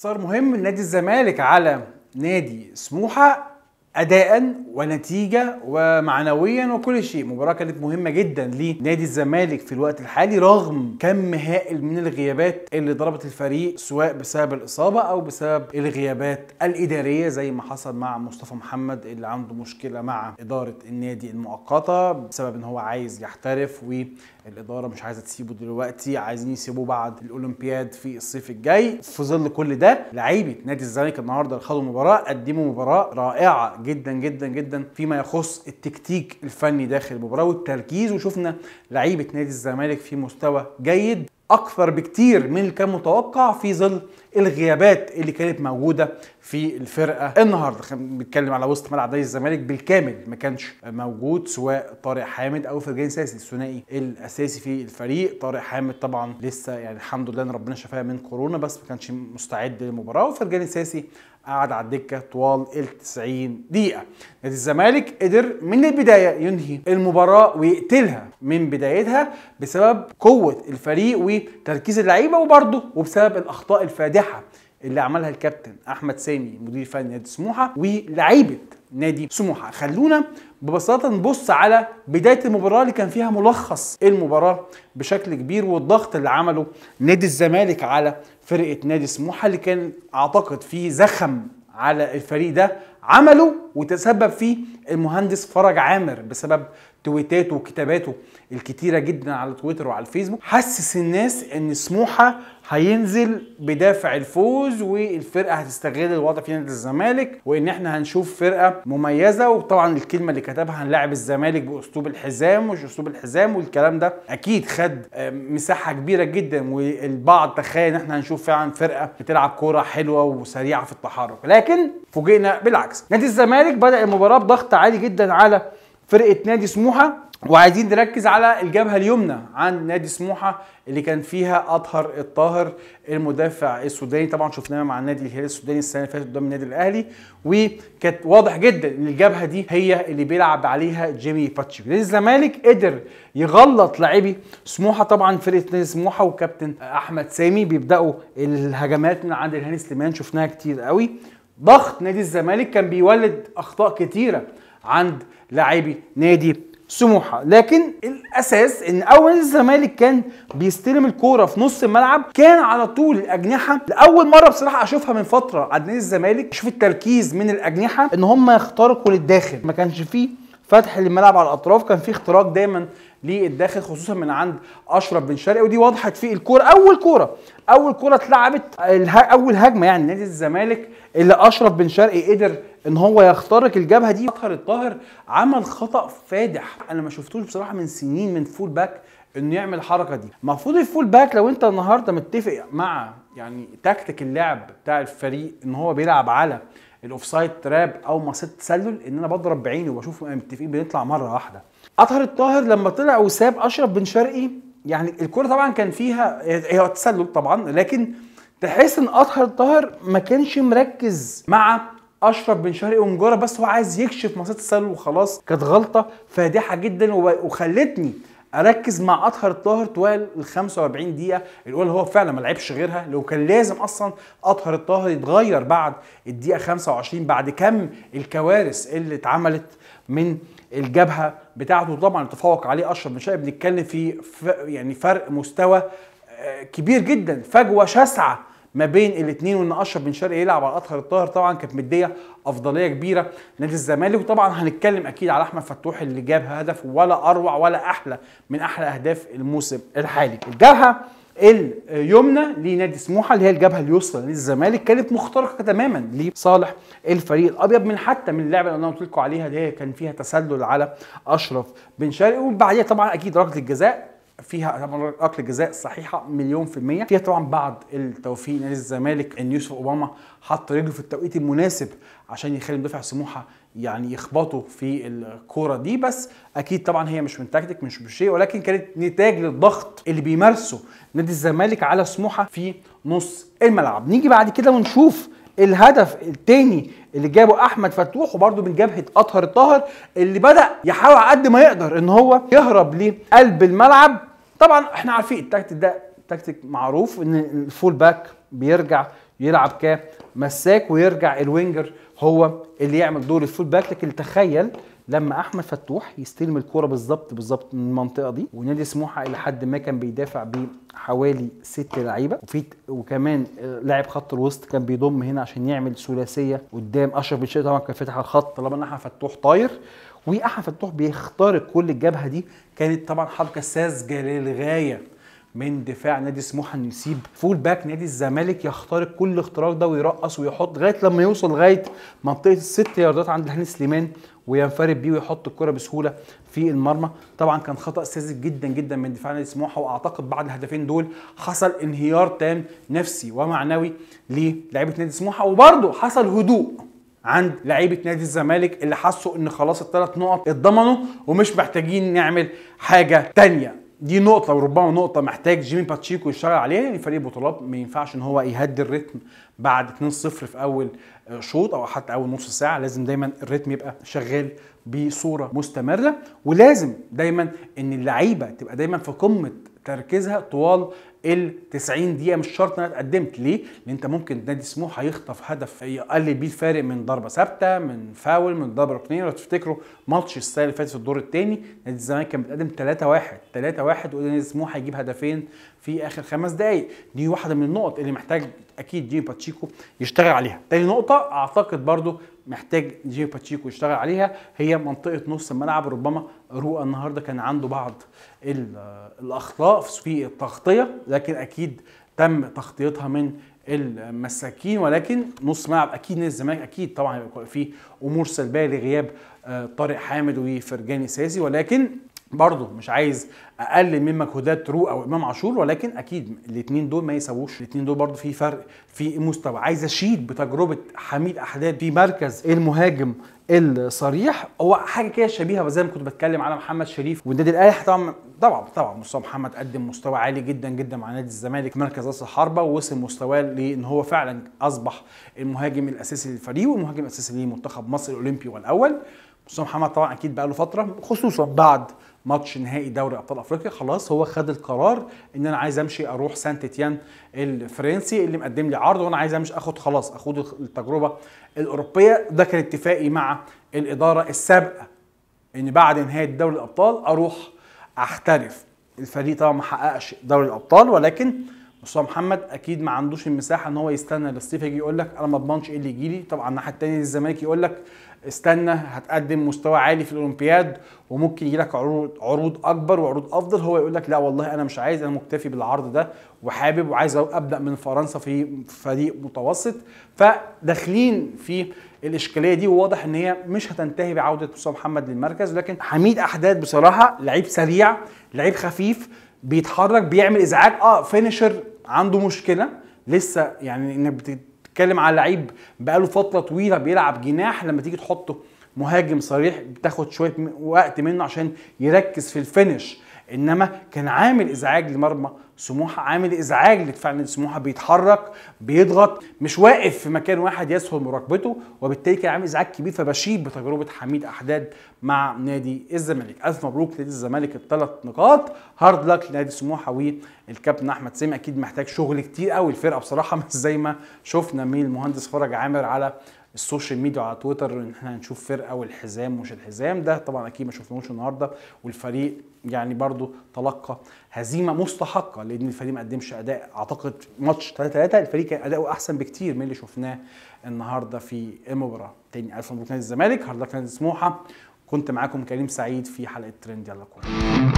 صار مهم نادي الزمالك على نادي سموحه اداء ونتيجه ومعنويا وكل شيء مباراه كانت مهمه جدا لنادي الزمالك في الوقت الحالي رغم كم هائل من الغيابات اللي ضربت الفريق سواء بسبب الاصابه او بسبب الغيابات الاداريه زي ما حصل مع مصطفى محمد اللي عنده مشكله مع اداره النادي المؤقته بسبب ان هو عايز يحترف و الاداره مش عايزه تسيبه دلوقتي عايزين يسيبوه بعد الاولمبياد في الصيف الجاي في ظل كل ده لعيبه نادي الزمالك النهارده اللي خدوا مباراه قدموا مباراه رائعه جدا جدا جدا فيما يخص التكتيك الفني داخل المباراه والتركيز وشفنا لعيبه نادي الزمالك في مستوى جيد اكثر بكتير من اللي كان متوقع في ظل الغيابات اللي كانت موجوده في الفرقه النهارده بنتكلم على وسط ملعب نادي الزمالك بالكامل ما كانش موجود سواء طارق حامد او فرجاني ساسي الثنائي الاساسي في الفريق طارق حامد طبعا لسه يعني الحمد لله ان ربنا شفاه من كورونا بس ما كانش مستعد للمباراه وفرجاني ساسي قعد على الدكه طوال ال 90 دقيقه نادي الزمالك قدر من البدايه ينهي المباراه ويقتلها من بدايتها بسبب قوه الفريق وتركيز اللعيبه وبرده وبسبب الاخطاء الفادحه اللي عملها الكابتن احمد سامي مدير فني نادي سموحه ولعيبه نادي سموحه خلونا ببساطه نبص على بدايه المباراه اللي كان فيها ملخص المباراه بشكل كبير والضغط اللي عمله نادي الزمالك على فرقه نادي سموحه اللي كان اعتقد فيه زخم على الفريق ده عمله وتسبب فيه المهندس فرج عامر بسبب تويتاته وكتاباته الكتيرة جدا على تويتر وعلى الفيسبوك حسس الناس ان سموحة هينزل بدافع الفوز والفرقه هتستغل الوضع في نادي الزمالك وان احنا هنشوف فرقه مميزه وطبعا الكلمه اللي كتبها هنلاعب الزمالك باسلوب الحزام مش اسلوب الحزام والكلام ده اكيد خد آه، مساحه كبيره جدا والبعض تخيل ان احنا هنشوف فعلا فرقه بتلعب كوره حلوه وسريعه في التحرك لكن فوجئنا بالعكس نادي الزمالك بدا المباراه بضغط عالي جدا على فرقه نادي سموحه وعايزين نركز على الجبهه اليمنى عند نادي سموحه اللي كان فيها اطهر الطاهر المدافع السوداني طبعا شفناه مع النادي الهلال السوداني السنه اللي فاتت قدام النادي الاهلي وكانت واضح جدا ان الجبهه دي هي اللي بيلعب عليها جيمي باتشيك نادي الزمالك قدر يغلط لاعبي سموحه طبعا فرقه نادي سموحه وكابتن احمد سامي بيبداوا الهجمات من عند الهاني سليمان شفناها كتير قوي ضغط نادي الزمالك كان بيولد اخطاء كتيره عند لاعبي نادي سموحه لكن الاساس ان اول الزمالك كان بيستلم الكوره في نص الملعب كان على طول الاجنحه لاول مره بصراحه اشوفها من فتره عند نادي الزمالك اشوف التركيز من الاجنحه ان هم يخترقوا للداخل ما كانش فيه فتح للملعب على الاطراف كان في اختراق دايما للداخل خصوصا من عند اشرف بن شرقي ودي وضحت في الكوره اول كوره اول كوره اتلعبت اول هجمه يعني نادي الزمالك اللي اشرف بن شرقي قدر ان هو يخترق الجبهه دي اطهر الطاهر عمل خطا فادح انا ما شفتوش بصراحه من سنين من فول باك انه يعمل الحركه دي المفروض الفول باك لو انت النهارده متفق مع يعني تاكتيك اللعب بتاع الفريق ان هو بيلعب على الاوفسايد تراب او مصيد تسلل ان انا بضرب بعيني وبشوف متفقين بنطلع مره واحده اطهر الطاهر لما طلع وساب اشرف بن شرقي يعني الكرة طبعا كان فيها هي تسلل طبعا لكن تحس ان اطهر الطاهر ما كانش مركز مع اشرف بن شرقي ومجرد بس هو عايز يكشف مصيده السلو وخلاص كانت غلطه فادحه جدا وخلتني اركز مع اطهر الطاهر طوال ال 45 دقيقه الاولى هو فعلا ما لعبش غيرها لو كان لازم اصلا اطهر الطاهر يتغير بعد الدقيقه 25 بعد كم الكوارث اللي اتعملت من الجبهه بتاعته طبعا تفوق عليه اشرف بن شرقي بنتكلم في يعني فرق مستوى آه، كبير جدا فجوه شاسعه ما بين الاثنين وان اشرف بن شرقي يلعب على اطهر الطاهر طبعا كانت مديه افضليه كبيره لنادي الزمالك وطبعا هنتكلم اكيد على احمد فتوح اللي جاب هدف ولا اروع ولا احلى من احلى اهداف الموسم الحالي الجبهه اليمنى لنادي سموحه اللي هي الجبهه اليسرى لنادي الزمالك كانت مخترقه تماما لصالح الفريق الابيض من حتى من اللعبه اللي انا قلت لكم عليها اللي هي كان فيها تسلل على اشرف بن شرقي وبعديها طبعا اكيد ركله الجزاء فيها اكل جزاء صحيحه مليون في الميه فيها طبعا بعد التوفيق نادي الزمالك ان يوسف اوباما حط رجله في التوقيت المناسب عشان يخلي مدافع سموحه يعني يخبطوا في الكوره دي بس اكيد طبعا هي مش من تكتيك مش بشيء ولكن كانت نتاج للضغط اللي بيمارسه نادي الزمالك على سموحه في نص الملعب نيجي بعد كده ونشوف الهدف الثاني اللي جابه احمد فتوح وبرده من جبهه اطهر الطاهر اللي بدا يحاول على قد ما يقدر ان هو يهرب لقلب الملعب طبعا احنا عارفين التكتيك ده تكتيك معروف ان الفول باك بيرجع يلعب كمساك ويرجع الوينجر هو اللي يعمل دور الفول باك لكن تخيل لما احمد فتوح يستلم الكوره بالظبط بالظبط من المنطقه دي ونادي سموحه الى حد ما كان بيدافع بحوالي ست لعيبه وفي وكمان لاعب خط الوسط كان بيضم هنا عشان يعمل ثلاثيه قدام اشرف بن شرقي طبعا كان فاتح الخط طالما ان احمد فتوح طاير واحمد فتوح بيخترق كل الجبهه دي كانت طبعا حركه ساذجه للغايه من دفاع نادي سموحه انه يسيب فول باك نادي الزمالك يخترق كل اختراق ده ويرقص ويحط لغايه لما يوصل لغايه منطقه الست ياردات عند الهاني سليمان وينفرد بيه ويحط الكره بسهوله في المرمى طبعا كان خطا ساذج جدا جدا من دفاع نادي سموحه واعتقد بعد الهدفين دول حصل انهيار تام نفسي ومعنوي للاعيبه نادي سموحه وبرده حصل هدوء عند لعيبه نادي الزمالك اللي حسوا ان خلاص الثلاث نقط اتضمنوا ومش محتاجين نعمل حاجه تانية دي نقطه وربما نقطه محتاج جيمي باتشيكو يشتغل عليها لان يعني فريق بطولات ما ينفعش ان هو يهدي الريتم بعد 2-0 في اول شوط او حتى اول نص ساعه لازم دايما الريتم يبقى شغال بصوره مستمره ولازم دايما ان اللعيبه تبقى دايما في قمه تركيزها طوال ال 90 دقيقه مش شرط ان انا اتقدمت ليه؟ لان انت ممكن نادي سموحه يخطف هدف يقلل بيه الفارق من ضربه ثابته من فاول من ضربه ركنيه لو تفتكروا ماتش السنه اللي فاتت في الدور الثاني نادي الزمالك كان بيتقدم 3 1 3 1 وقدر نادي سموحه يجيب هدفين في اخر خمس دقائق دي واحده من النقط اللي محتاج اكيد جيمي باتشيكو يشتغل عليها تاني نقطه اعتقد برضو محتاج جيمي باتشيكو يشتغل عليها هي منطقه نص الملعب ربما رؤى النهارده كان عنده بعض الاخطاء في التغطيه لكن اكيد تم تخطيطها من المساكين ولكن نص ملعب اكيد نادي الزمالك اكيد طبعا هيبقى فيه امور سلبيه لغياب آه، طارق حامد وفرجاني ساسي ولكن برضه مش عايز اقلل من مجهودات رو او امام عاشور ولكن اكيد الاثنين دول ما يساووش الاثنين دول برضه في فرق في مستوى عايز اشيد بتجربه حميد احداد في مركز المهاجم الصريح هو حاجه كده شبيهه زي ما كنت بتكلم على محمد شريف والنادي الاهلي طبعا طبعا طبعا مستوى محمد قدم مستوى عالي جدا جدا مع نادي الزمالك مركز راس الحربه ووصل مستواه لان هو فعلا اصبح المهاجم الاساسي للفريق والمهاجم الاساسي لمنتخب مصر الاولمبي والاول استاذ محمد طبعا اكيد بقى له فتره خصوصا بعد ماتش نهائي دوري ابطال افريقيا خلاص هو خد القرار ان انا عايز امشي اروح سانت تيان الفرنسي اللي مقدم لي عرض وانا عايز امشي اخد خلاص اخد التجربه الاوروبيه ده كان اتفاقي مع الاداره السابقه ان بعد نهايه دوري الابطال اروح احترف الفريق طبعا ما حققش دوري الابطال ولكن مستر محمد اكيد ما عندوش المساحه ان هو يستنى للصيف يجي يقول لك انا ما اضمنش ايه اللي يجي لي طبعا الناحيه الثانيه الزمالك يقول لك استنى هتقدم مستوى عالي في الاولمبياد وممكن يجي لك عروض عروض اكبر وعروض افضل هو يقول لك لا والله انا مش عايز انا مكتفي بالعرض ده وحابب وعايز ابدا من فرنسا في فريق متوسط فداخلين في الاشكاليه دي وواضح ان هي مش هتنتهي بعوده مصطفى محمد للمركز لكن حميد احداد بصراحه لعيب سريع لعيب خفيف بيتحرك بيعمل ازعاج اه فينيشر عنده مشكله لسه يعني انك بتتكلم على لعيب بقاله فتره طويله بيلعب جناح لما تيجي تحطه مهاجم صريح بتاخد شويه وقت منه عشان يركز في الفينش انما كان عامل ازعاج لمرمى سموحه عامل ازعاج لدفاع نادي سموحه بيتحرك بيضغط مش واقف في مكان واحد يسهل مراقبته وبالتالي كان عامل ازعاج كبير فبشيد بتجربه حميد احداد مع نادي الزمالك الف مبروك لنادي الزمالك الثلاث نقاط هارد لك لنادي سموحه والكابتن احمد سامي اكيد محتاج شغل كتير قوي الفرقه بصراحه مش زي ما شفنا من المهندس فرج عامر على السوشيال ميديا على تويتر ان احنا هنشوف فرقه والحزام مش الحزام ده طبعا اكيد ما شفناهوش النهارده والفريق يعني برضو تلقى هزيمه مستحقه لان الفريق ما قدمش اداء اعتقد ماتش 3 3 الفريق كان اداؤه احسن بكتير من اللي شفناه النهارده في المباراه تاني الف مبروك نادي الزمالك هارد لك نادي سموحه كنت معاكم كريم سعيد في حلقه ترند يلا كوره